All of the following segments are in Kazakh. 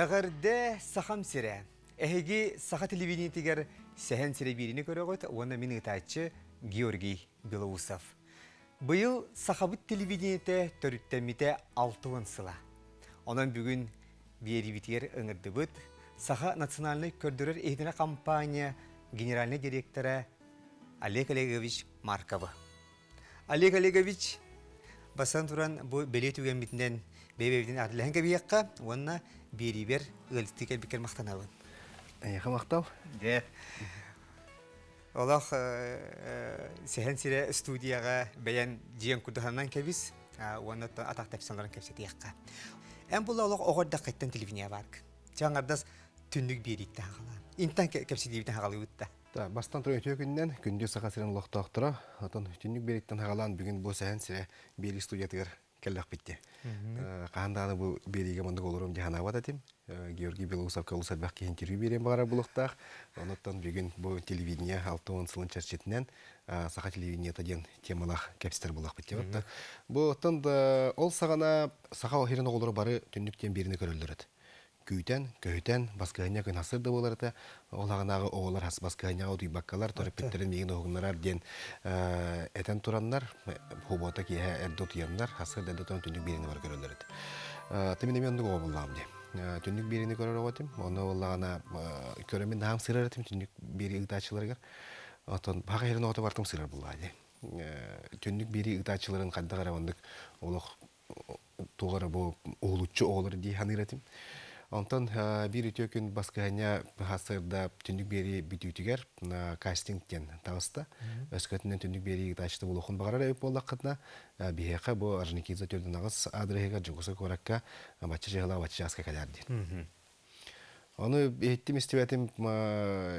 Әғірді сақам сірі. Әхеге сақа телевидениетігер сәхен сірі беріні көрі ғойт, оны ұтайтшы Георгий Белоусов. Бұйыл сақабыт телевидениете төріттәміте алтуын сыла. Онан бүгін беребетер ұңырды бұд, саха национальный көрдірір ехдіне компания генеральный директоры Олег Олегович Марковы. Олег Олегович, басан туран бұл бәлет үгенбетінен бәйбәйден әділән кәбейаққа, берибер ыалитти келбикер мактанабын эха мактал де олох сехен сире студияга бәйән диен курдаханнан оны уону атак тапсанларын кепсетиякка эм бұл олох огорда кайттан телевидение бар жаңардас түннүк берит тагала интан кепсетибитен хагалыбытта Да, бастан тұры өте күннен күнде сақа сірен лоқтақтыра, отан түнік береттен хағалан бүгін бұл сәйін сірә белгі студиятығыр келлек битте. Канданы ә, бу бериге мындык олорум жаханабат атим. Ә, Георгий Белоусов колусар бакки интервью берем бара булуктах. Онуттан бүгүн бу телевидение Алтын сылын чарчетинен ә, саха телевидение деген темалах кепстер булак битте бу Бу да ол сагана саха охирин олору бары түндүктен бирине көрөлдөрөт күйтен, көйтен, баскайня көн асыр да боларыта, олағынағы оғылар хас баскайня ауды баккалар, торпеттерін меген оғынлар ден әтен э, тураннар, хубота кеға әрді отуянлар, хасыр дәді отуян түндік берені бар көрілер еді. Э, Тәмін емен ондық оғылам де. Э, түндік берені көрер оғатым, оны олағына көремен дағым сырар әтім, түндік бері ұлтачыларғар. Отон, баға ерін оғаты бартым сырар бұлла де. Түндік бері ұлтачыларын қаддағар ауандық олық туғары бұл оғылучы оғылыр дей ханыратым. Онтон э, бир үтө күн баскыһаня хасырда түнүк бери бүтүтүгер э, кастингтен тагыста. Өскөтүнөн түнүк бери тачты болохун багарар эп боллак кытна. Э, Биһека бу арникиза төлдөн агыс адрехега жугуса коракка бачы жыгыла бачы аска калярди. Оны эттим истебетим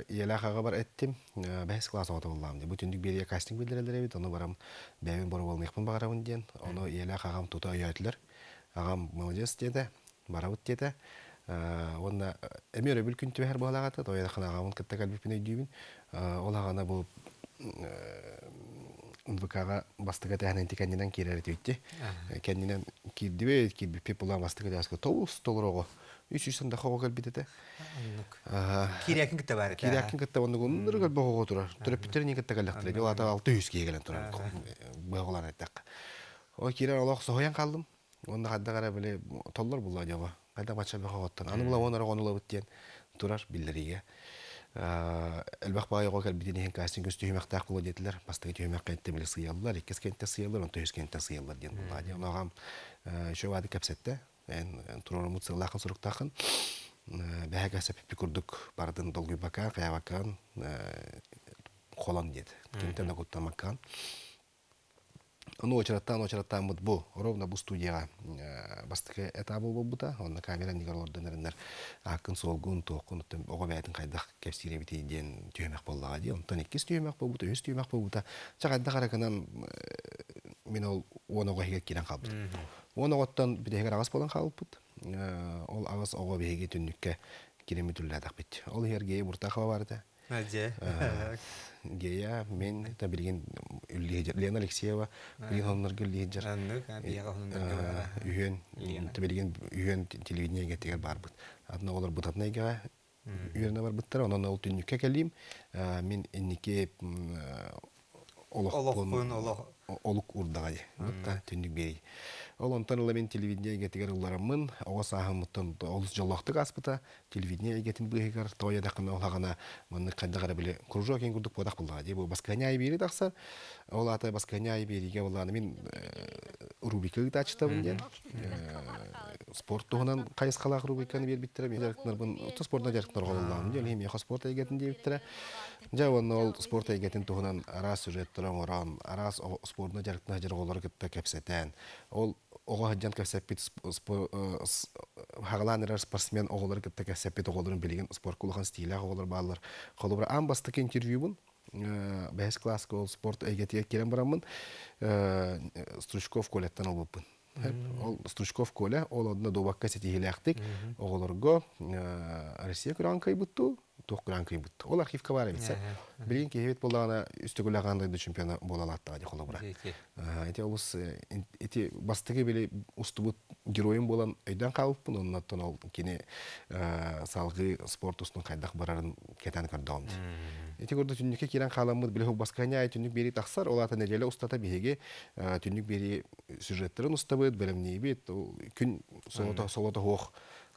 ялахага бар эттим. Бәс класс ата боллам. Бу түнүк бери кастинг билдирелер бит. Оны барам бемин бор болны багарабын ден. Оны ялахагам тута аятылар. Агам молодец деди. Барабыт деди онна э, эми өрөбүл күн түбәһәр буалагатыт ояраханагамын кытта калбипин өйдүүбүн олагана бул э, НВКга бастыга тәһәнен тикәннән кирәр төйтти. Кәннән кирдибе, кирбипе булган бастыга дәскә толус толрого. Үч үч санда хага кел битете. Кирәкин бар. Кирәкин 600 О кирәр соян Онда кара кайда бача баха оттан аны була онара онула биттен турар биллериге ә, элбах бай го кел бидин ен кастинг үстү химак так болот детлер бастыгы химак кентте биле сыяллар иккес кентте сыяллар он төс кентте сыяллар ден булла ди онагам ә, шо вади капсетте Мен турор муцыл лахын сурук такын ә, бәһәгә сәпепи күрдүк бардын долгы бакан каябакан колон дед кентте нагуттамакан ну очраттан очраттан вот бу ровно бу студияга э, бастыкы этабы болбута онна камера нигерлордон эрендер акын солгун токун ого бәйтин қайдақ кепсире бити ден түйөмөк боллага ди онтон экис түйөмөк болбута өз түйөмөк болбута чагадда караканан э, мен ол онога хигек қалыпты калбыт оноготтон бидегер агас болан калбыт э, ол агас ого беге түннүкке киремитүлләдак бит ол ергей буртахова барды гея мен та билген Лена Алексеева билген хоннарга лидер. Үйен та билген үйен телевидениеге тегер барбыт. Атна олар бутатнайга үйене барбыттар, анан ол түннүккө келим. Мен энеке э, олох олох олох урдагай. Түннүк бей. Ол онтан ылы мен телевидение егетігер ұлларымын, оғас ағымыттан олыс жолақтық аспыта, телевидение егетін бұғығығыр, тоя дақына олағана мұнны қанды қара біле күржу әкен күрдік бодақ бұлла. Де бұл басқаня айбері дақса, ол аты басқаня айбериге бұлланы мен э, рубрика да ачытабын ден. Э, спорт тұғынан қайыз қалақ рубриканы бер біттірі, мен жарықтынар бұн ұтты спортына жарықтынар қолылағым ден, хем еқо спорт егетін де біттірі. Жа оны ол спорт егетін тұғынан ара сюжет тұрам оран, ара спортына жарықтына жар қолар кітті кәпсетен. Ол оға хаджан кәсәппит э, хагалан ирар спортсмен оғылар кітті кәсәппит оғыларын білген спорт кулыған стиля оғылар балар қолыбыр ан бастық интервью э, бұн бәс класс кол спорт әйгетіге келен барамын э, стручков колеттен ол бұппын ол стручков коля ол одна добакка сетихиләқтік оғыларға Россия күран кайбытту туох куран кыйбыт ол архивка бар эмитсе иә, ә. иә, билигин киһибит буллагана үстөгүл агандай чемпиона болалаттага дек холобура эти ә, олус ә, эти бастыгы били устубут героем болан өйдөн калыппын оннаттан ол кини салгы спорт устун кайдак барарын кетен көрдөм эти көрдө түннүкке кирен каламмыт биле басканя түннүк бери тахсар ол ата нелеле устата биһиги түннүк бери сюжеттерин устабыт белемнийбит күн солота солота хоох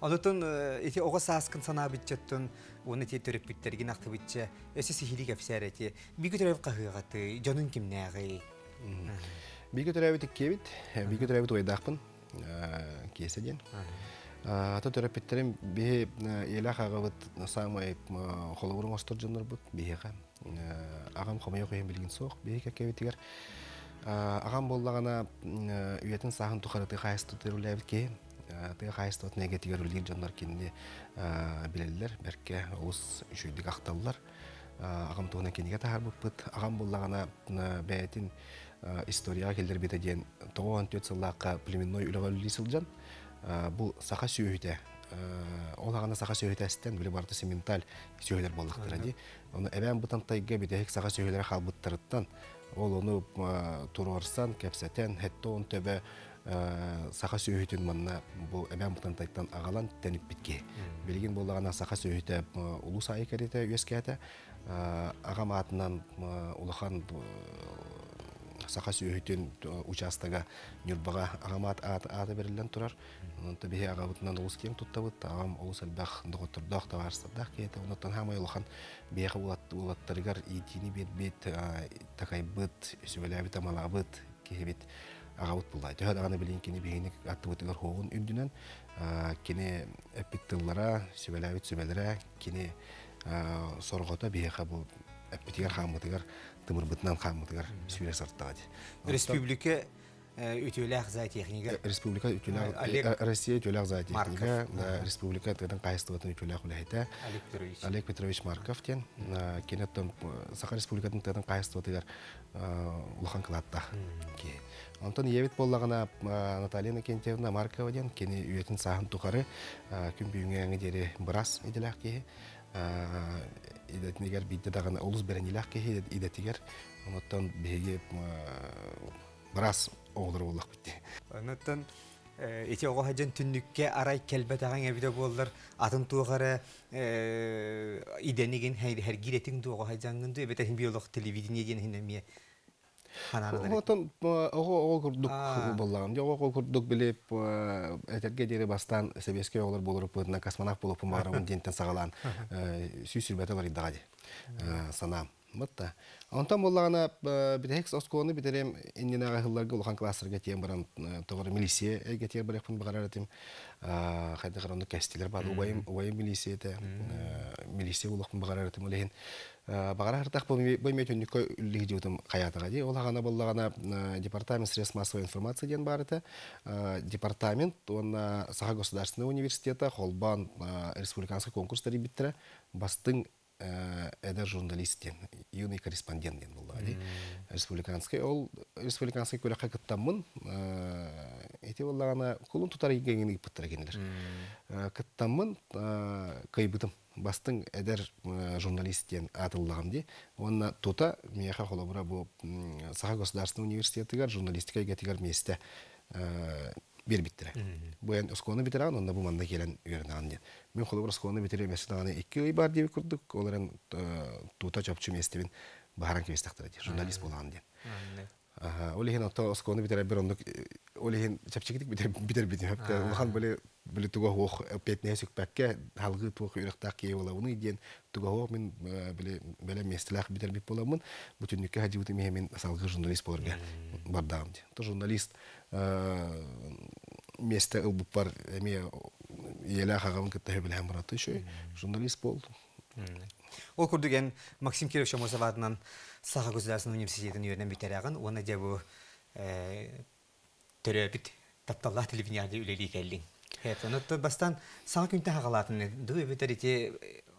Олутун эти оға аскын сана бітчеттін, оны те төріп біттерген ақты бітче, өсі сихили кәпсәр әте. Бигі төрәв қағығаты, жонын кімне ағай? Бигі төрәв өтік кебіт, э, бигі төрәв өтік ойдақпын, э, кеседен. Э, ата төрәп біттерім, бе елі қағывыт самай қолығырын остыр жыныр бұд, беға. Ағам қомай оқиын білген соқ, бе кәкебетігер. Ағам болдағана үйетін сағын тұқарыты қайысты түрілі әбіт тыга хайстот неге рулир жоннор кинни билелер берке улус үшүйдүк акталлар агам туна киниге тахар буппыт агам буллагана бээтин историяга келдер бите диен тоон төт сыллакка племенной үлөгөлү сылжан бул саха сүйөтө ол саха саға сөйөтәстен біле барды сементаль сөйлер боллақтыр ди оны әбән бұтан тайга бидехек саға сөйлер халбыттырыттан ол оны турорсан кепсетен хетто он төбе Э, саха сөйөтүн манна бу эбен бутантайттан агалан тенип битке билген боллагана саха сөйөтө э, улуу саай керете үескете э, агам атынан улахан саха сөйөтүн участога нюрбага агамат аты берилен турар онта бихи агабытынан улус кем туттабыт агам улус элбах доготурдах таварсадах кете онтан хамай улахан бияха улаттырыгар итини бет бет такайбыт сөйләбит амалабыт кебит аҕабыт булла. Төһө даҕаны билин кини биһиник қоғын хоогун үндүнөн кини эппиттыллара, сүбэлэбит сүбэлэрэ кини соргота биһиха бу э, Республика э, техника? Э, республика Олег Россия Олег Петрович Марков Онтон ебет боллагына Наталья Накентьевна Маркова ден кені үйетін сағын тухары күн бүйүңәңе дере брас иделак ки идетнигер бидде дагана улус беренилак ки идетигер онтон беге брас оглыр боллак битти. Онтон эти ого хаджан түннүкке арай келбетаган эбиде болдор атын туғары тугары идениген хергиретин туго хаджангынды эбетен биолог телевидение ден хинемие Хотон ого э, курдук боллагым. билип э, этерге дере бастан себеске космонавт дентен Бытта. Онтан боллағана э, бітәхекс осконы бітерем иннен ағахылларғы олған классырға тең барам э, тоғыр милисия әйге тер бір яқпын бағарар етім. Қайда э, қаранды кәстелер бар, ұвайым милисия еті, милисия олықпын бағарар етім олейін. Бағара қыртақ бөйме төннікі үлігі деудім қаятыға де. Олағана боллағана департамент средств массовой информации ден бар Департамент, онна Саха государственного университета, Холбан республиканский конкурс тәрі бастың Әдәр э, журналистен юный корреспондент ден болды. республиканский ол республиканский әте хакыттамын, э, эти тұтар кулун тутар кенілер. ипыттыр мұн, көй бұтым, бастың әдәр э, журналистен атылдағым де, онна тота қолы бұра бұл Саха государственный университетігар журналистика егетігар месті бир биттер. Буян осконы битеран, онда бу манда келен үйренан ден. Мен холы осконы битере мәсәләне 2 ай бар дип күрдек. Оларын тута чапчы мәстебен баран кебес тактыра Журналист булган ден. Ага, олеген ата осконы битере бер ондык олеген чапчы китик битер битер битер. Улхан беле беле туга хох опять не сөк пакке халгы тух үрәктә ки була. Уны ден туга хох мен беле беле мәсәләх битер бит буламын. Бүтүнлеккә мен салгы журналист булырга бардам ди. Журналист месте ылбыппар эми еле хагам кытта хөбүлһәм бураты еще журналист болду ол деген максим киров шомосов атынан саха государственный университетин үйрөнөн бүтэрагын оны же бу э, төрөбит тапталла телевидениеде үлели келдиң онотто бастан саңа күнтен хагалатын ду эбетерите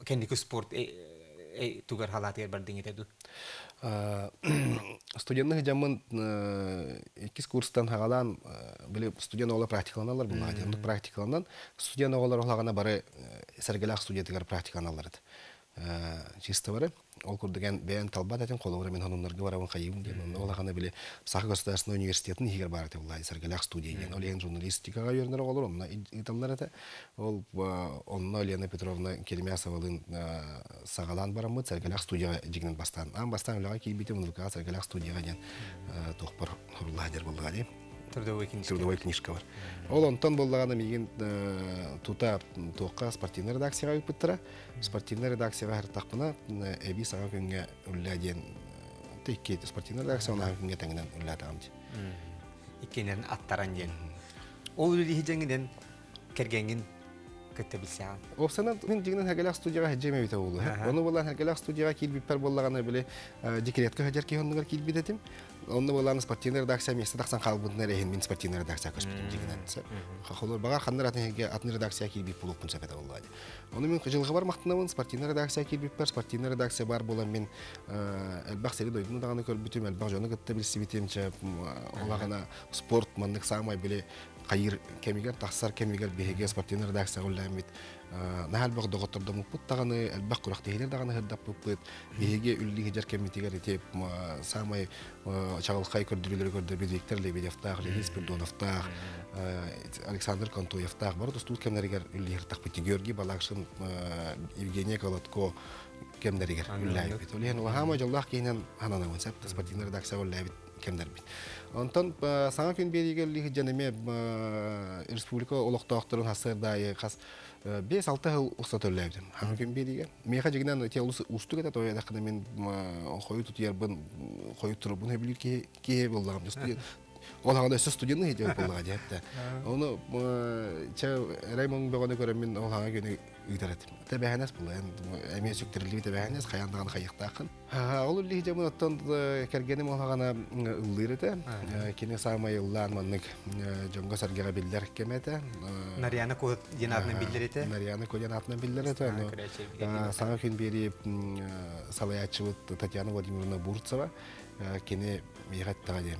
кендики спорт э, э, тугар халатыгер бардыңетеду студенттік жамын экис курстан хагалан биле студент олар практикаланалар бу практикаланан студент олар олагана бары э, сәргелақ студенттер практиканалар Э, чисто бары ол курдеген бен талбат этен колобура мен ханымдарга барабын қайым деген ол ахана біле Саха государственный университетін егер бар те улай саргалах студия деген ол ен журналистикаға бернер олор онына итамнар эте ол онына Лена Петровна Келемясовалын э, сағалан барамы саргалах студияға дегенін бастан ан бастан улага кийбите мунлука саргалах студияға ден э, тохпор хурлаһ болдыға дейм трудовой книжка трудовой книжка бар ол онтон боллаганы миген э, тута тоққа спортивный редакцияға үйіп бұттыра спортивный редакцияга хартақпына э, эби сага күнге үллә диен э, текке спортивный редакция онага күнге тәңінен үллә тағам ди иккенерин аттаран диен ол үлі хижеңиден кергенген кеттебилсең. Опсанан мен дигнен хагалах студияға хеджеме бите улы. Оны болан хагалах студияга килбиппер боллагана биле декретка хаджар кихоннугар килбидетим онны болан спортивный редакция мен тахсан халбутна рехин мин спортивный редакция коспитим дигенанса. Холор бага ханнар атны хеге атны редакция килби пулупун сапета боллады. Оны мен жылга бар мактынавын спортивный редакция килби пер спортивный редакция бар болан мен элбах сели дойдуну даганы көр бүтүм элбах жону кетте билси битемче олагана спорт мандык самай биле кайыр кемигер тахсар кемигер беге спортивный редакция гөлләмит нахалбах доготордо муппут таганы құрақты курахтыгилер даганы хырдап еге биһиге үлли хиджар кемитигер теп самый чагылкай көрдүрүлөр александр контуевтах бар достуу кемнеригер үлли хыртак георгий балакшин евгения колотко онтон саңа күн республика оқтырын хасырдайы қас бес алты ыл рұқсат өләбдім аңы кем те мен қойы тұтыяр қойып тұрып ол ағана сөз студенный хете болнага дияпта оны че раймон бөгөне көрөм мен ол ага көне үйдөрөт тебеханес бул эме сүктүрүлүп тебеханес каяндан кайыктакын ол улли хете мунаттан кергеним ол ағана ыллырыта кине самай ыллан маннык жонго саргега биллер кемете нарияны ко денатнын биллерете нарияны ко денатнын биллерете саңа күн бери салаячыбыт татьяна владимировна бурцева кине мигаттага дейм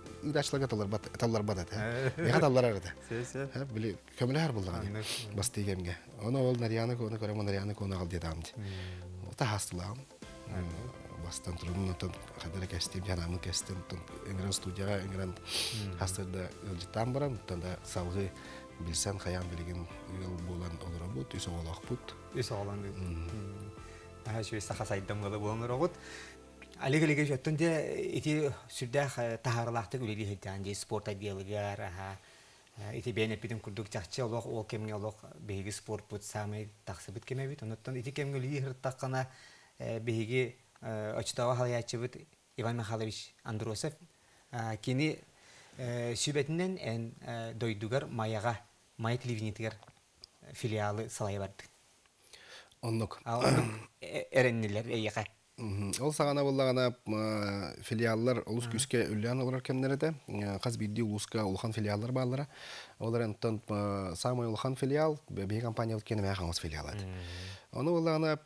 үрәчләгә талар бат талар бат әтә. Сөй-сөй. әтә. Сәсә. Һә биле көмләр булды. Бас Оны Аны ул нәрияны көне көрәм нәрияны көне гал дидем. Ота Бастан Алег-алеге жөттінде ити сүрдәх тахарлақтық үлелі хелтян дей спорт отделыгар, ити бәйін әппедім күрдік жақчы олық, ол кемге олық бейгі спорт бұд самы тақсы бұд кеме бұд. Оныттан ити кемге үлелі хырттаққана беги өчтава халаячы бұд Иван Михайлович Андросов. кини сүбетинен эн дойдугар маяға, май телевинетігер филиалы салай бардық. Онлық. Әреннелер, әйеқа. Ол сағана болағана э, филиаллар ұлыс күске үллән олар де. Э, Қаз бидді ұлыска ұлхан филиаллар бағалары. Олар әнттен э, самый ұлхан филиал, бей компания өткені филиал филиалады. Оны болағана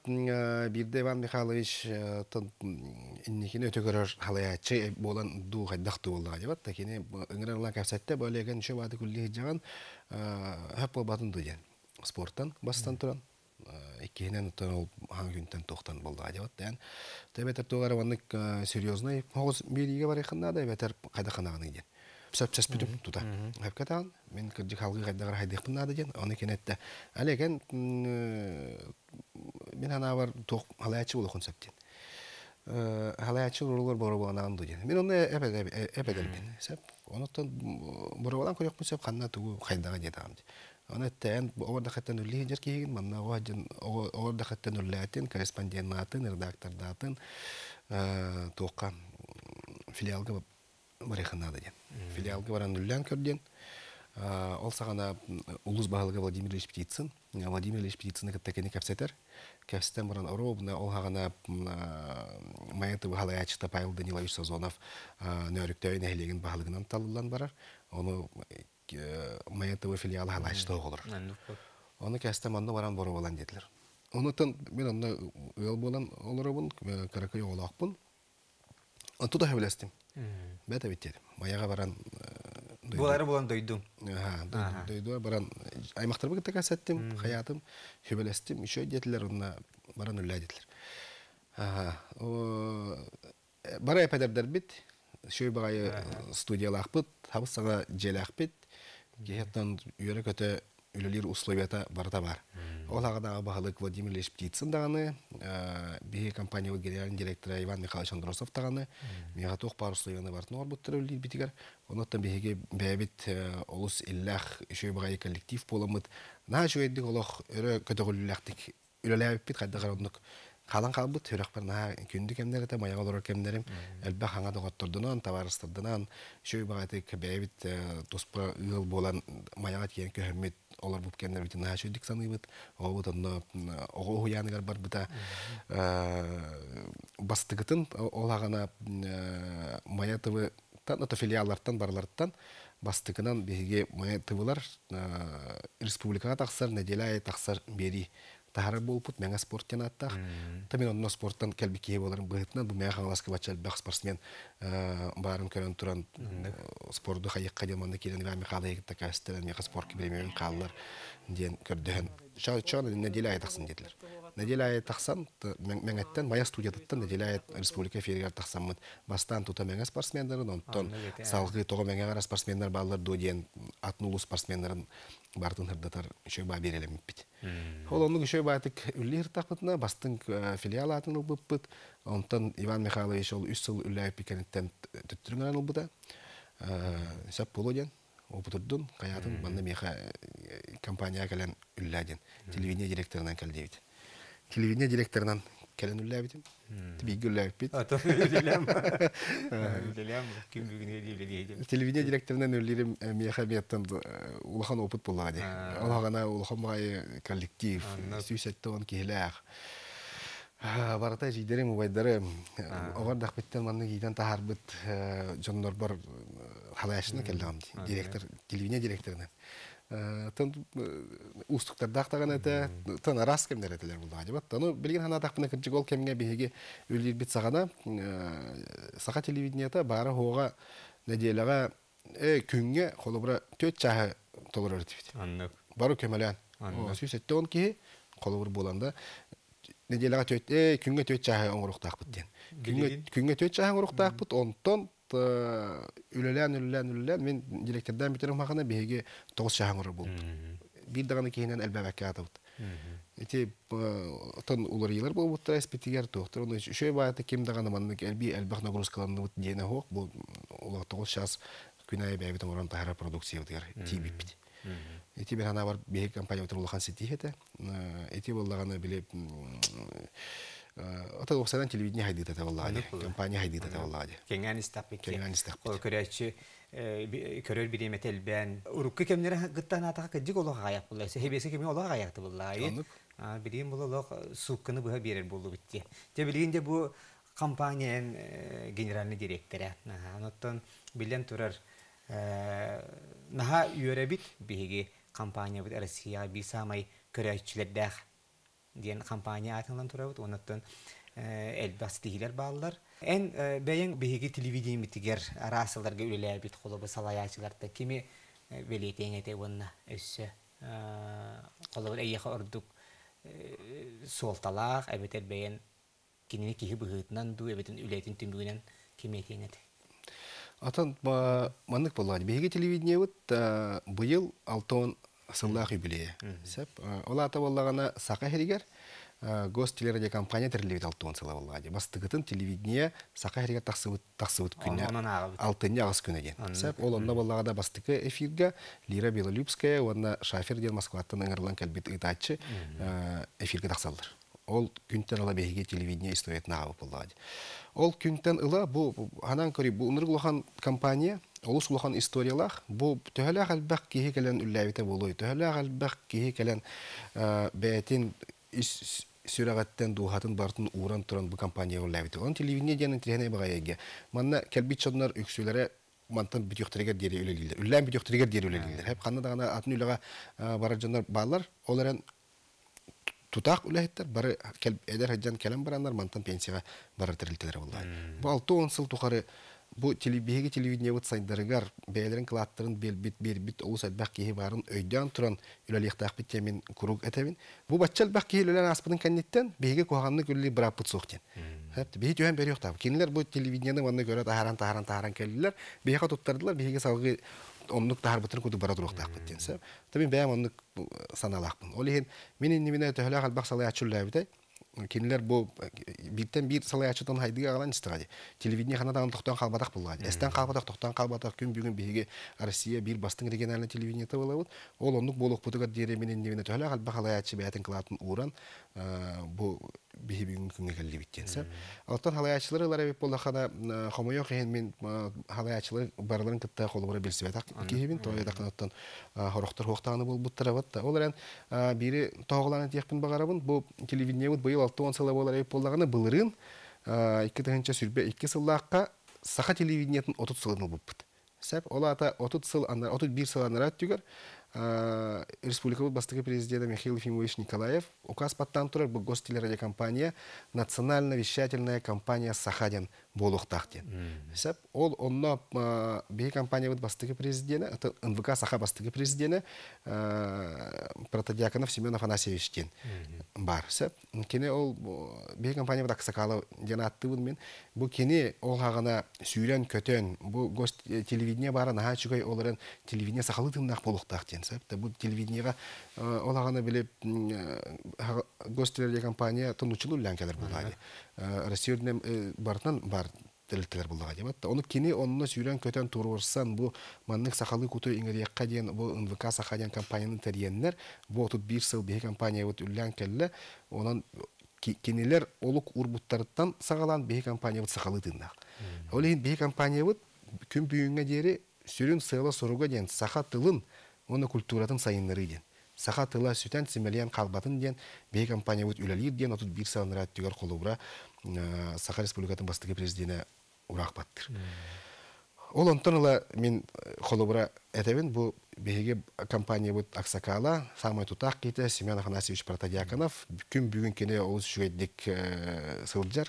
бірді Иван Михайлович иннекені өте көрір халаячы болан ду қайдақты болдыға деп атты. Кені үңірен ұлан кәпсәтті бөлеген үші бады күлі жаған Спорттан бастан тұран эккенен отон ол хан күнтен болды болдыга деп аттан тебетер тугары ваннык серьезный хоз бериге бар экенна да бетер кайда канаганы ден сәпсәс бүтүм туда хапкатан мен кырдык халгы кайда кара хайдык пынна деген аны кенетте але экен мен ана бар тох халаячы болу концептен халаячы ролор боро боланаган деген мен оны эпедербин сәп онуттан боро болан көрөкмүн сәп канна тугу кайдага дедагам Она тән ордахаттан үлли жер кейген, манна оғаджан ордахаттан үлләтін, корреспондентатын, редактордатын тоққа филиалға бариханады ден. Филиалға баран үллән көрден. Ол сағана улус бағылға Владимир Ильич Птицын. Владимир Ильич Птицыны кіттекені кәпсетер. Кәпсетен баран ұру, бұна ол ғағана майынты бағалай Павел Данилович Сазонов нөріктөйін әйлеген бағылығынан талылан барар. Оны мая тв филиалы халач тоголор. Оны кәстем аны баран бору болан детлер. Онытын мен аны ел болан олорабын, э, каракай олақпын. Оны туда хәбелестим. Бәтә бит дедим. Маяга баран Булары болан дойдум. Аха, дойду баран аймактар бу кеткән қаятым, хаятым, хәбелестим, еще детлер, баран үллә детлер. Аха, о э, барай бит. Шөй багай э, студиялах бит, хабыс сага җелах бит. Кехеттан үйрі көті үлілер условията барда бар. Ол ағадағы бағылық Владимир Ильич Птицын дағаны, э, бігі компания генеральный директора Иван Михайлович Андросов дағаны, меғатуқ бар условияны бартын олар бұттыр үлілер бітігер. Оныттан бігі э, олыс илләх үшөй бұғай коллектив боламыд. На жөйдік олық үрі көтіғіліләқтік үліләбіп бит халан халбыт төрөкпөр наа күндү кемнер эте маяга олор кемнерим элбе хаңа доготтордунан табарыстырдунан шөй багаты кебебит туспа ыыл болан маяга тиен көһөммит олар буп кемнер бит наа шөйдик саныбыт обут онно ого хуяныгар бар бита э, бастыгытын олагана мая э, тывы тан филиаллардан барлардан бастыгынан беге мая тывылар э, республикага таксар неделя тақсыр бери тахары болпут мәңә спорттен аттах та мен онно спорттан келби кие боларын быһытынан бу мәңә хаңласка бачал бах спортсмен э, барын көрөн туран э, спорду хайыкка деманда келен ва михалай та кастелен яка спорт кибремен каллар ден көрдөн ша чон неделя айтаксын дедлер неделя аттан мәңәттен мая студиядаттан неделя республика тахсан таксаммыт бастан тута мен спортсмендарын онтон э. салгы тога мәңә спортсмендер баллар дуден атнулу спортсмендарын бартын хырдатар үшөй баа берелем бит. Ол бастын э, филиал атын ылбыппыт. Онтан Иван Михайлович ол үс сыл үлләп пикенеттен төттүрүнгөн ылбыта. Э, Сап полоден опутурдун каятын банда меха э, компания келен үлләден. Телевидение директорынан келдебит. Телевидение директорынан кэлэн үллээбитим тибииг үллээбитпит телевидение директорынан үллирим мияха биеттен улахан опыт буллага ди улахана улахан магай коллектив сүйсеттон киһилээх барата жидерим убайдары огар дахбиттен манны гидан тахарбыт жоннор бар халаяшына келдагам директор телевидение директорынан тын э, устуктардак таган эте тын арас кемдер этелер булды адебат таны билген хана тахпына кырчы гол кемге биһиги үлдир бит сагана э, саха телевидениета бары хога неделега э күнгө холобра төт чаһы толор өтүп аннык бары кемелен сүз этте он ки холобур боланда неделега төт э күнгө төт чаһы оңруктак бүттен күнгө төт чаһы оңруктак бут онтон болты үлелән үлелән үлелән мен директордан битерим хакына беге тогуз шагыңыр бул бир даганы кейинен әлбәбәккә атыбыт ити тон улар йылар болбут эспитигер тохтор ну еще баата ким даганы манны әлби әлбәх нагрузкаланны бут диене хок бул ула тогуз шас күнәй бәйбит уран тахара продукция бутгар тибиппит Эти бер ана бар беге компания утырулахан сетихете. Эти боллаганы билеп Ата э, оқсаран телевидение хайдыта та валлади, компания хайдыта та валлади. Кенген истаппит. Кенген истаппит. Көрәчі, э, көрөр бір емет әлбән. Урукки кемнері гыттан атаға кәдік олаға ғаяқ бұлай. Себесі кеме олаға ғаяқты бұлай. Білейін бұл олақ суккыны бұға берер болу бітті. Те білейін де бұл компаниян э, генеральный директоры. Оноттан білен тұрар наға үйөрі бит бігі компания бұд Россия бисамай көрәчілердәқ диэн компания атыңдан турабыт онуттан элбас тигилер баалар эн бэйен биһиги телевидениемитигер арасыларга үлелээбит холобу салаячыларда кими велиетеңете уонна өссө холобу эйеха ордук суолталаах эбетер бэйен кинини киһи быһыытынан ду эбетин кеме түмүгүнен киметиңете атан манык болған телевидение быйыл алтон сыллах юбилее. Сәп, ол ата боллағана сақа херигер гос телерадиокомпания тірлебет алтуын сыла боллағады. Бастығытын телевидение сақа херигер тақсыбыт күнне, алтынне ағыз күнеген. Сәп, ол онна боллағада бастығы эфирге Лира Белолюбская, онна шафер ден аттан ыңырлан кәлбет эфирге тақсалдыр ол күнтен ала беге телевидение историт на пыллади. Ол күнтен ыла бу ханан кори бу ныргулхан компания олус улахан историялах бу төһәләх әлбәк киһи кәлән үлләбитә булуй. Төһәләх әлбәк киһи кәлән э, бәтин сүрәгәттән дуһатын бартын уран туран бу компания үлләбитә. Он телевидение дигән тирәне багаяге. Манна кәлбит чоннар үксүләре мантан бүтүктергер дире үлелилдер. Үллән бүтүктергер дире үлелилдер. Хәп ханна дагана атын үләгә э, бараҗаннар балар, оларын тутақ үләһеттер бары әдер хаджан кәлем бараннар мантан пенсияға бары тірілтілер болды. Бу алты он сыл тухары бу телебиһиги телевидение вот сайдарыгар бәйләрен клаттырын белбит бербит оус әлбәк киһи барын өйдән туран үләлехтәк бит темин курук әтәвин. Бу батчал бәк киһи үләлән аспының кәннеттен бәйге коганны күлли брапыт соктен. Хәп бәйге төһән бер юктап. Кинләр бу телевидениены ванны көрә таһаран таһаран таһаран кәлләр. Бәйге тоттырдылар, бәйге салгы оннук да харбытын куду бара дуруктак биттен са табин бэм оннук э, саналакпын ол ихин менин нимине төһөлө бак салай ачуллабытай э. кинилер бу э, биттен бир салай ачытын хайдыга алан истигади телевидение хана дан токтон калбадак булгади эстен калбадак токтон калбадак күн бүгүн биги россия бир бастың региональный телевидение табылабыт ол оннук болук бутугар дире менин нимине төһөлө бак салай ачы бээтин кылатын уран бу биһиби күнгө келлибит диэн сап олтон халаячылар ылар эбит болахана хомойох иһин мин халаячылар барыларын кытта холубара билсибетак киһибин тоедакын оттон хорохтор хуохтааны болбуттара батта оларан бири тоголаны тиэхпин багарабын бу телевидение бут быйыл алты сала сыла болар эбит боллаганы былырын икки тыгынча сүрбе икки сыллаакка саха телевидениятын отут сылын булбуппут сеп ол ата отут сыл отут бир сыл анарат түгөр Э, республикабы бастығы президенті Михаил Ефимович Николаев указ паттан тұрар бұл гостелерадиокомпания национально вещательная компания «Сахадин» болуқтақ дейін. Сәп, ол онна бей компания бұд бастығы президені, ұнвыға НВК саха бастығы президені протодиаконов Семен Афанасьевич дейін бар. Сәп, кене ол бей компания бұд Аксакалы атты мен, бұл кене ол хағына сүйрен көтен, бұл гос э, телевидение бары наға чүгай оларын телевидение сақалы тыңнақ болуқтақ дейін. Сәп, бұл телевидениеға э, ол хағына біле э, компания тұнучылы кәдір бұл тилтилер булдыга деп атта. Оны кини онно көтен көтән турурсан бұл маннык сахалы көтер иңерекка ден бұл НВК сахален компанияның тәрйәннәр бу отып бир сыл бе компания вот үллән келле онан кенелер олук урбуттардан сағалан бе компания вот сахалы Ол Олин бе компания вот күн бүйінгі дери сүрүн сыла сұруға дейін, саха тылын оны культуратын сайыннары ден. Саха тыла сүтән семелен қалбатын деген бе компания вот үләлир ден отып бир сылын рәттүгәр колубра Саха Республикатын бастығы президенті ұрақ баттыр. Ол онтан ұла мен қолыбыра э, әтәбін, бұл беге компания бұд Аксакала, самай тұтақ кейті Семен Аханасевич Протодиаконов, күн бүгін кене олыс жүгеддік э, сылджар,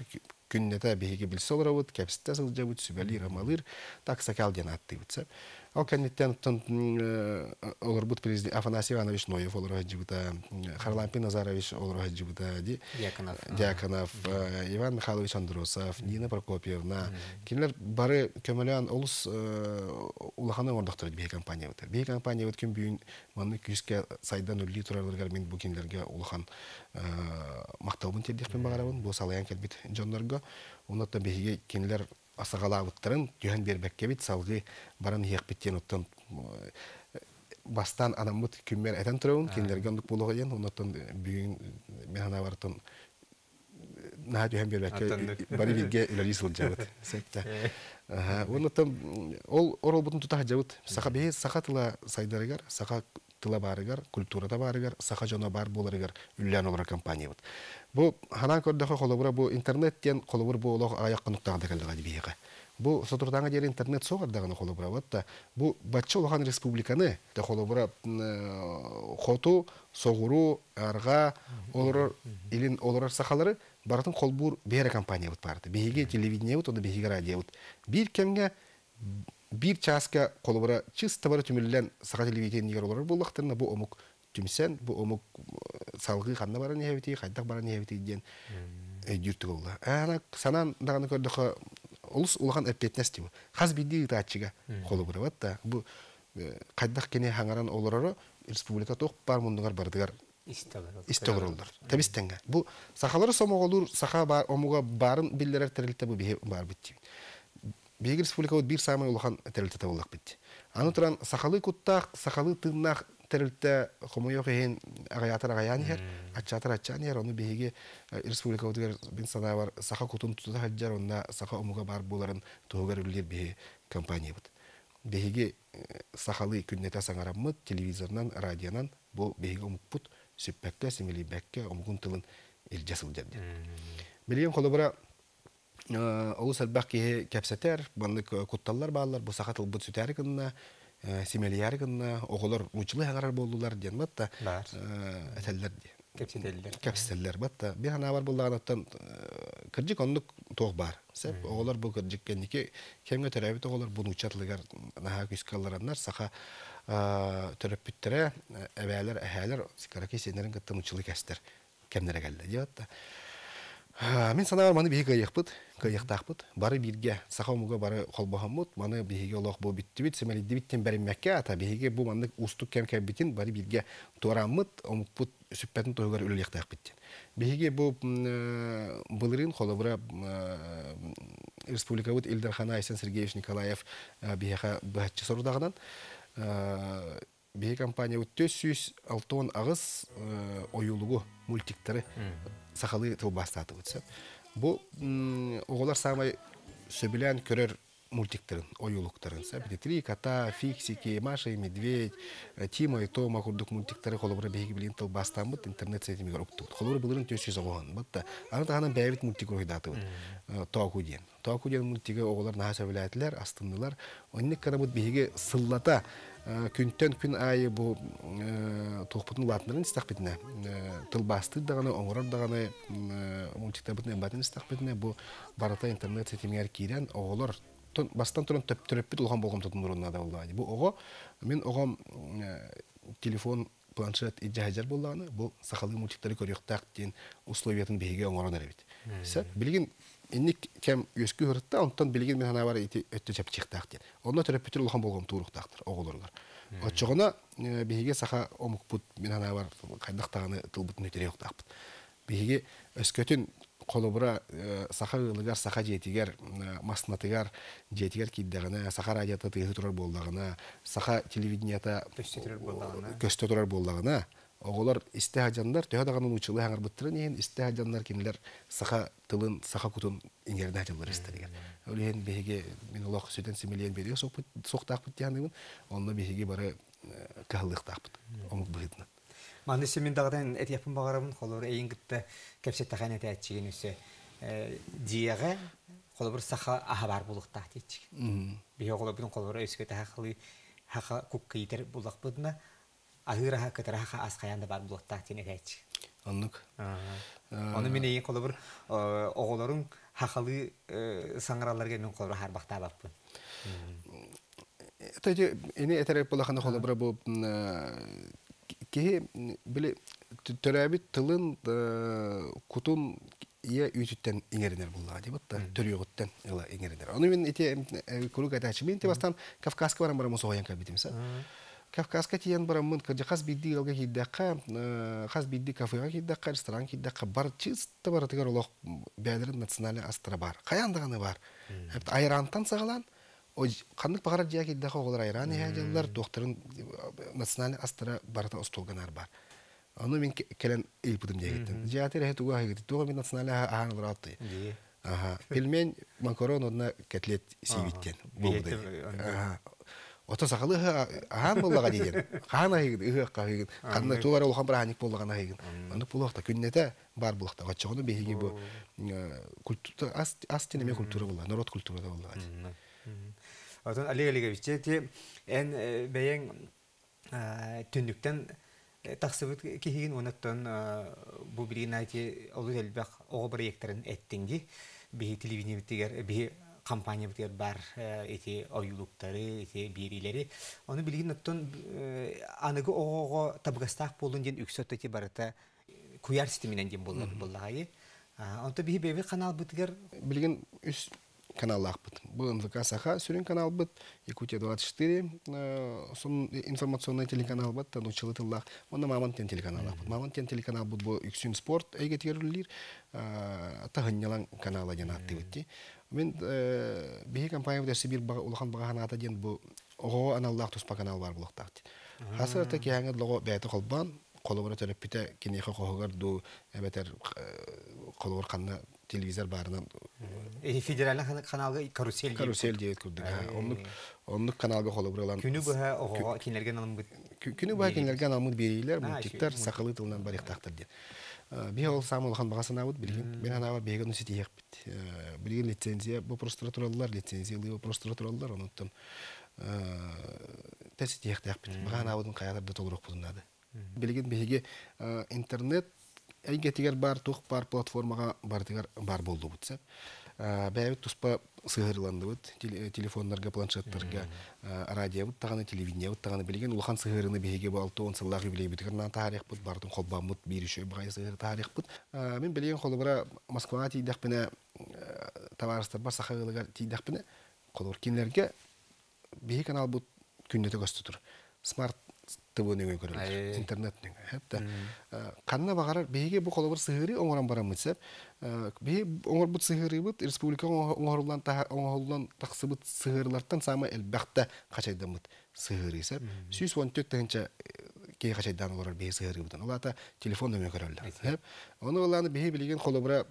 күн беге білсі олыра бұд, кәпсітті сылджа бұд, сүбәлі ғамалыр, Аксакал ден атты Ол кәнеттен тұн олырбут президент Афанасий Иванович Ноев олырға жібіта, Харлампин Назарович олырға жібіта, Дьяконов, Дьяконов Иван Михайлович Андросов, Нина Прокопьевна. Келер бары көмілен олыс улаханы ордықтыр бей компания өтір. Бей компания өткен бүйін маны күзке сайдан өлі тұрарларға мен бұл кенлерге улахан мақталбын тердекпен бағарабын, бұл салаян келбет жонларға. Онытта бейге кенлер асағалабыттарын түйән бербекке бит салғы баран хиякпиттен оттон э, бастан анаммыт күммер әтен тұрауын кендерге ондық болуға ен оныттан э, бүгін э, мен ана барытын наға түйән бербекке бары бирге үләли сыл жабыт сәкті оныттан ол орол бұтын тұтаға жабыт сақа бе сақа тыла сайдарыгар сақа тыла барыгар, культурада барыгар, саха жана бар буларыгар үллән олар компания бут Бу ханан көрдөхө холобура бу диен холобур бу олох аяк кынуктагы келген биеге. Бу сотурдагы жер интернет согардагы холобура бат бу батча улган республиканы да холобура э, хоту, согуру, арга, олорор илин олорор сахалары бартын холбур бере компания бут барды. Биеге телевидение бут ода биеге радио бут Бир кемге Бир часка қолыбыра чист товар түмүллән сага телевидение олар буллактырна бу омук түмсен, бу омук салгы ханна баран яһәбити хайдак баран яһәбити дигән дүртү булды. Ана санан даганы көрдөкө Хаз бу қайдақ кене хаңаран республика тоқ бар бардығар бардыгар олдар. Табистенге. Бу сахалары барын бұл бар Беги республикабыт бир самый улухан тәрелте табылдык бит. Аны туран сахалы куттак, сахалы тыннак тәрелте хомуёк эген агаятар агаян хер, атчатар атчан хер, оны бин сана бар, саха кутун тутуда хаджар, онна саха омуга бар буларын тугар үллер беги компания бит. Беге э, сахалы күннете саңараммыт, телевизорнан, радионан, бу беги омукпут, сүппәкке, симелибәкке, омугун тылын жасыл жерде. Билген қолы бұра ол сарбақ кеһе кәпсәтер баннык э, кутталлар баалар бу сахатыл бу сүтәр гынна э, семелияр гынна оголор учылы хагар болдулар диен батта әтәлләр ди кәпсәтәлләр кәпсәтәлләр батта бир бар э, бар буллаганаттан кырҗык ондук тоқ бар сәп оголор бу кырҗык кенники кемгә төрәбит оголор буны учатлыгар наха күскаллараннар саха төрөп биттерә әбәләр әһәләр сикара кисенерен кыттымчылы кәстер кемнәргәлле ди батта Мен санағар маны бігі кайықпыт, кайықтақпыт, бары бірге, сақамуға бары қолбағамыт, маны бігі олақ бо бітті бит сәмәледі біттен бәрін мекке ата бігі бұл маны ұстық кәм кәм бітін, бары бірге торамыт, омытпыт, сүппәтін тойғар өлі яқтақ біттен. Бігі бұл э, бұлырын қолабыра э, республика бұт Илдархана Айсен Сергеевич Николаев бігі э, бұхатчы сорудағынан, бігі компания бұт төс сүйіс алтон ағыз оюлығы мультиктары сахалы сақалы бастаты бутса бу оголар самый сөбілән көрер мультиктерин оюлуктарын три кота фиксики маша и медведь э, тима и тома курдук мультиктары холобра беги билин тыл бастамыт интернет сетими уктут холобра булырын төс жүз огон бутта аны тагынан бәйбит мультик ойдатыбыт э, тоакуден тоакуден мультиги оголар наха сөбіләтлер астыннылар онник кара бут беги сыллата күнтен күн айы бу э, тохпутун латнарын истакпетине э, тылбасты дагана оңорор дагана әмбәтін э, эмбатын бетіне, бұл барата интернет сетимер кирен оголор бастан туран төптөрөппит улган болғым тұтын урунна да болду бу ого мен оғам телефон планшет и жайжар болғаны, бұл сахалы мультиктери көрүктак условиятын беге оңорон білгін енді кем өскү өртті, онтан білген мен анабар ити өттө жеп чыктак ден ұлған болған улхан болгон тууруктактыр оголорлар отчогона э, биһиге саха омукпут мен анабар кайдактаганы тұл өтүре уктакпыт биһиге Бігеге өскөтін э, саха ылыгар саха жетигер э, маснатыгар жетигер киддегене саха радиота тыгы турар болдагына саха телевиденията көстө турар болдағына, оголор исте хажандар төһө даганын учылы хаңар буттырын иһин исте хажандар кинилер саха тылын саха кутун иңерде хажылар исте деген үлиһин биһиги мин улох сүтен симилиен бериге соктаакпыт диһандыгын онно биһиги бары э, кахылыктаакпыт омук Мен манды семин дагдан этиапын багарабын холор эйин гытта кепсеттахан үсе. үсө э, диэге холобур саха ахабар булуктаах тиитчиг биһи холобун холобур өскө тахахылы хаха куккаитер булакпытына ахыраха кытыраха асхаян да бар булоттаактин этэч оннук оны мен эйин колобур оголорун хахалы саңыраларга мен колобур харбактаабаппын тойди эни этерек булахана холобура бу кихи били төрөбит тылын кутун ия үйтүттен иңеринер буллага деп атта төрүйгүттен ыла иңеринер аны мен эти курук атачы мен тебастан кавказка барам барам осоян кабитимса кавказка тиен барамын кырдья хас бидди алга хас бидди кафега ресторан бар чисто бар тигер бар бар айрантан сагалан кандык багара жия айран бар аны мен келен эхет уга хигит туга мен макарон одна котлет Ота сақалы ахан боллаға деген Хан айын, үйі қайын. Қанына туылар олған бір аник боллаған айын. Оны болуақта күннеті бар болуақта. Қатшығыны бейге бұл культура, аз тенеме культура болла, народ культура да болла. Отын Олег Олегович, те ән э, бәйен э, түндіктен э, тақсыбыт кейін онаттан бұл білген айти олы әлбәқ оғы бір ектірін әттінге, бейі телевидениеметтегер, бейі компания бытер бар эти оюлуктары эти берилери оны билигин оттон аныгы ого табгастах болун ден үксөт эти барата куяр ден онто биби канал бытыгер билигин үс канал быт бу саха сүрүн канал быт якутия двадцать четыре информационный телеканал быт телеканал телеканал спорт эйге тигерлир Мен э, бихи компания вот сибир улахан багахан ата ден бу ого аналлах туспа канал бар булактакты. Хасыр та ки хаңа лого бәйте холбан колобора төрөп бите кине хохогар ду эбетер колобор э, канна телевизор барынан э, федеральный каналга карусель карусель деп күрдүк. Онлук онлук каналга колобор алан. Күнү бу ого кинлерге алып. Күнү бу кинерген алып берилер, бу тиктер сакылы тылынан барыктактыр дейт. Э, Бе ол самыл хан баға санабыт білген. Мен анаға беге нүсет ехпіт. Білген лицензия, бұл простратуралар лицензия, бұл простратуралар, онуттан э, тәсет ехті ехпіт. Баға анабыдың да толырық бұдынады. Білген беге э, интернет әйгетігер бар, тұқ бар, платформаға бардығар бар болды бұтса. Бәйбіт тұспа сыгырланды вот телефоннарга планшеттарга радио вот таганы телевидение вот таганы билген улхан сыгырыны беге балты он сыллах биле биткерна тарих бут бардын холбамут бириши бай сыгыр тарих бут мен билген холбара москвага тийдах бине товарыстар бар сахагылыга тийдах бине колор кинлерге беге канал бут күннөтө смарт тыбыныңы көрөбүз интернеттин хэтта канна багарар биге бу колобур сыгыры оңоран барамыт сеп би оңор бут сыгырыбыт республика оңорулан оңорулан таксыбыт сыгырлардан сама элбахта качайдамыт сыгыры сеп сүз он төт тенче кей качайдан олар бие сыгырыбытын улата телефон номер көрөлөр сеп ону уланы бие билген колобура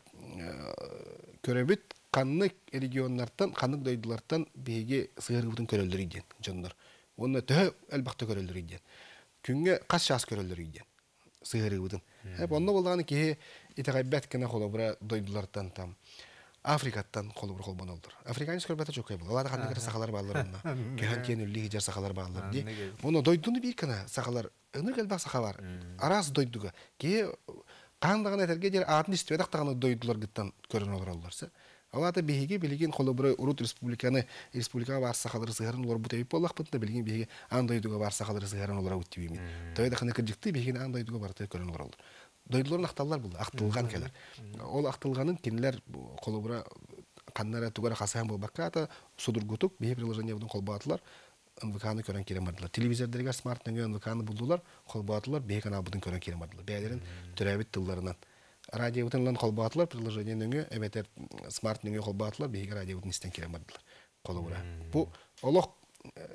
көрөбүт канны регионнардан канны дойдулардан биге сыгырыбытын көрөлөр иден жондор оны төһө әлбәттә көрөлөр иден күнгө кас час көрөлөр иден сыгырыбыдын эп онно болганы кихи итегайбет холо холобура дойдулардан там африкаттан холобур холбонолдур африканец көрбөтө жок бул алар кандай сахалар баалар онна кехан тиен үллиги жар сахалар баалар ди оно дойдуну бир кына сахалар ыныр келбак сахалар араз дойдуга кихи кандагана этерге жер атын истибедактагана дойдулар гыттан көрөн олор Алата биһиги билигин холоброй урут республиканы республика бар сахалыр зыгарын лор бутеп боллакпытны билигин биһиги андай дуга бар сахалыр зыгарын лор уттибими. Тойда хана кирдикти биһигин андай дуга бар тек көрөн лор. Дойдулор накталлар булды, келер. Ол актылганын кинлер холобра каннара тугара хасан болбакката судургутук биһи приложение бун холбатылар. НВК-ны көрен келем бардылар. Телевизордарға смарт деген НВК-ны бұлдылар, қолбатылар бейк ана бұдың көрен келем бардылар. Бәйлерін түрәбіт тылларынан радио утыннан колбатлар приложение нүңө эбетер смарт нүңө колбатлар биги радио утун истен келе бардылар колобура бу олох э,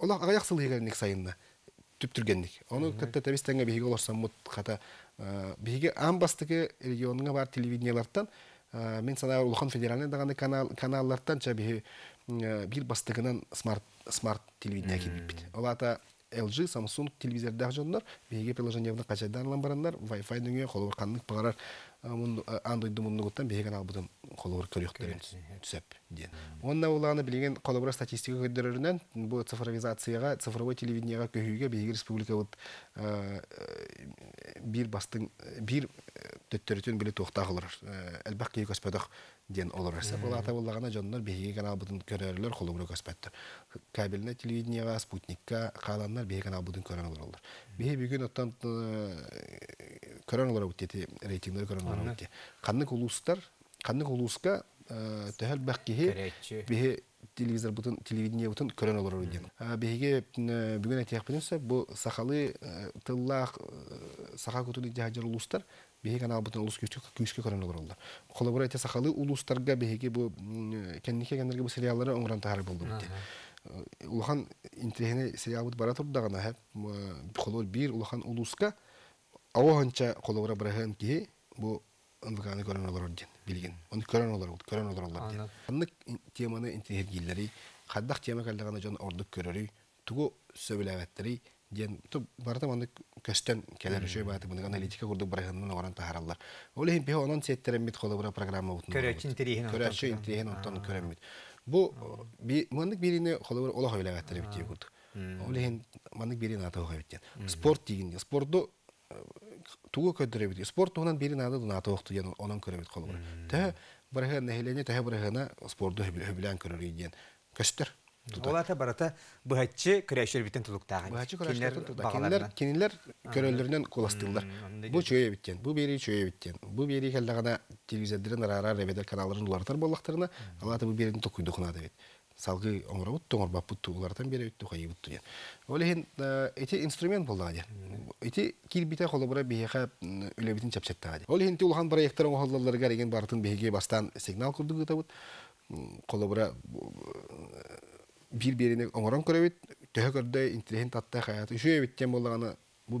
олох агаяк сыл егерник сайында түп түргенник ону кытта табистенге биги олорсан мут хата э, биги амбастыгы регионуңа бар телевидениялардан э, мен сана улхан федеральный даганы канал каналлардан ча биги бир бастыгынан смарт смарт телевидение килбит олата LG, Samsung телевизордар жоннор, беге приложениевны качайдан алан бараннар, Wi-Fi дүнгө колубур каннык багарар. Андойду муннугуттан беге канал бутын колубур көрүктөрүн түсөп ден. Онна уланы білген қолыбыра статистика көрдерінен бұл цифровизацияға, цифровой телевидениеға көйгө бейге республика бұл э, бір бастың бир э, білі тоқта қылыр. Э, Элбак кей көспәдіқ ден олар. Бұл ата болағана жоннор бейге канал будун көрерілер қолыбыра көспөттөр. Кабельне телевидениеға, спутникка каланнар бейге канал будун көрөн олар. Бейге бүгін оттан көрөн олар бут дети рейтингдер көрөн олар бут. Канны кулустар, канны төһәл бәккеһи биһи телевизор бутын телевидение бутын көрөн олор ден. Биһиге бүгүн айтыяк билсе бу сахалы э, тыллах э, саха көтүлү жажыр улустар биһи канал бутын улус күчкө күчкө көрөн олор олар. Коллаборация сахалы улустарга биһиге бу кеннике кендерге бу сериаллары оңран тахар болду. Э, улхан интересне сериал бут бара турда гана хеп бир улхан улуска аванча коллабора бирген ки бу ынвганы көрөн олор ден билген. Оны көрән олар болды, көрән олар олар дейді. теманы интегергиллери, хаддах тема калдагана жон ордук көрөри, тугу сөбүләвәттери ден ту барда аны көстен келер үшей баты бұны аналитика курдук бараханын оран тахараллар. Ол хин пе онан сеттерен мит холы бура программа утун. Көрәч интерехин. Көрәч интерехин онтан көрәм бит. Бу би мындык бирине холы бура ола хөйләвәттери бит Ол хин мындык бирин аты хөйбеттен. Спорт деген спортду туга көдөрөбүт спорт туунан бери наада дунаата окту диен онон көрөбүт колугур тә бырыһы нэһилене тәһә бырыһына спорту хөбүлән көрөрү диен көстөр Олата барата быһаччы күрәшер битен тулуктаган. Быһаччы күрәшер тулуктаган. Кинилер көрөлөрүнөн коластылдар. Бу чөйө биттен, бу бери чөйө биттен. Бу бери келдегана телевизордерин арара ребедер каналдарын улартар боллактарына, алата бу берин токуйдукуна да бит салгы оңорабут оңорбаппут туулардан бери үттү хайыбытту ол эхин э, эти инструмент болдага ден эти кирбите холобура биэха үлебитин чапчаттага ден ол эхин проекттер оңохоллаларга бартын биэге бастан сигнал курдугытабыт холобура э, бир бирине оңорон көрөбүт төһө көрдө интеллигент атта хаят үшүөбиттен боллаганы бу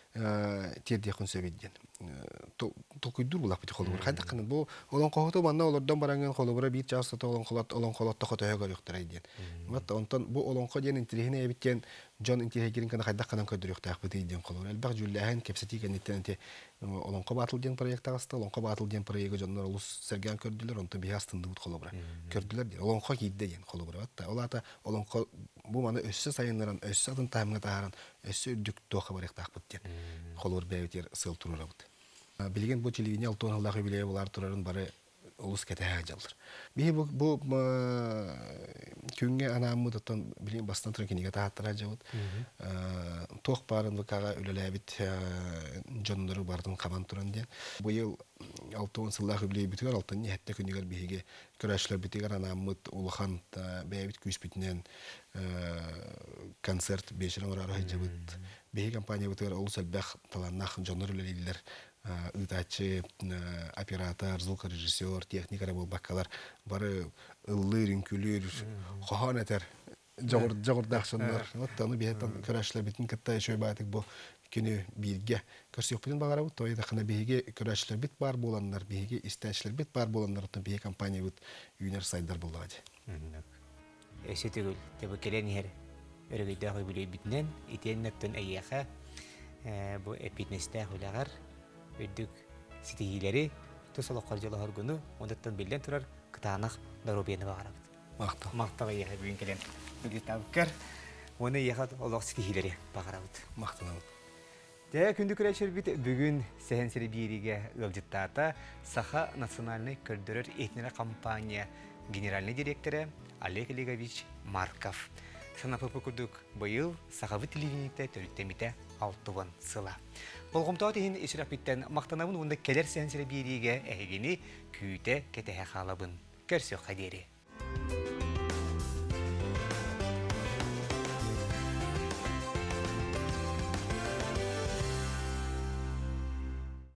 тердиякын сөбедден. Толкуйдур булак бит холобур. Хайда кыны бу олон кохото банна олордан баранган холобура бит жасы олон холат олон холат тохото хөгөр юктырай ден. Мат онтон бу олон ко интерехине Джон интегрин кана хайдак канан көдүр юктак бу дейден колор. Элбак жүлләһен кепсети кенеттен те олонко батыл ден проект агысты, олонко батыл ден проекты жоннор улус серган көрдүлөр, онто биастынды бут колобра. Көрдүлөр ден, олонко кидде ден колобра. Атта олата олонко бу маны өссө сайыннаран, өссө адын тамга тааран, өссө дүк тоха барык так бут ден. Колор бәйтер сыл турурабыт. Билген бу телевидение алтын аллах юбилей булар турарын бары улус кетеһэ жаллар. Бии бу бу күнгө анамы тотон билин бастан туран киниге тааттара жабыт. Э, тох барын вакага үлөлөбит э, жондору бардын кабан туран ден. Бу ел алтын сыллах билей бүтүгөр алтын хетте күнүгөр биге көрөшлөр бүтүгөр анамы улухан бэбит күс битинен э, концерт бешерен орары жабыт. Бии компания бүтүгөр улус албах таланнах жондору үлөлөйлөр ытачы э, э, оператор звукорежиссер техникара баккалар бары ыллы ринкүлүр хохон этер жогордаксыннар вот аны биеттан көрәшлер битин кытта еще баатык бу күнү бирге көрсөпүн багара бут тоеда хана биге көрәшлер бит бар боланнар биге истәчлер бит бар боланнар то биге компания бут юнер сайдар булады эсетегүл тебекелен хер өрөгөйдөгү билей битнен итеннеттен эйяха бу эпитнестә хулагар өйдік ситихилери тусалоққар жылығыр күні ондаттан білден тұрар кытанақ дарубені бағарабыт. Мақта. Мақтаға ехе бүйін келен. Бүгін табықкар, оны ехат олақ ситихилери бағарабыт. Мақтанабыт. Дәе күнді күрәшер бит бүгін сәхен сәрі бейіріге өлжіттата Саха национальный көрдірір етнері кампания генеральный директоры Олег Олегович Марков. Санапы күрдік бұйыл Сахавы телевинетті төріттеміті алтуын сыла. Болгомтоо тиһин исүрәк биттен мактанабын унда келер сәнсірі бириге әйгені күйті кетеһе халабын. Көрсөк хәдери.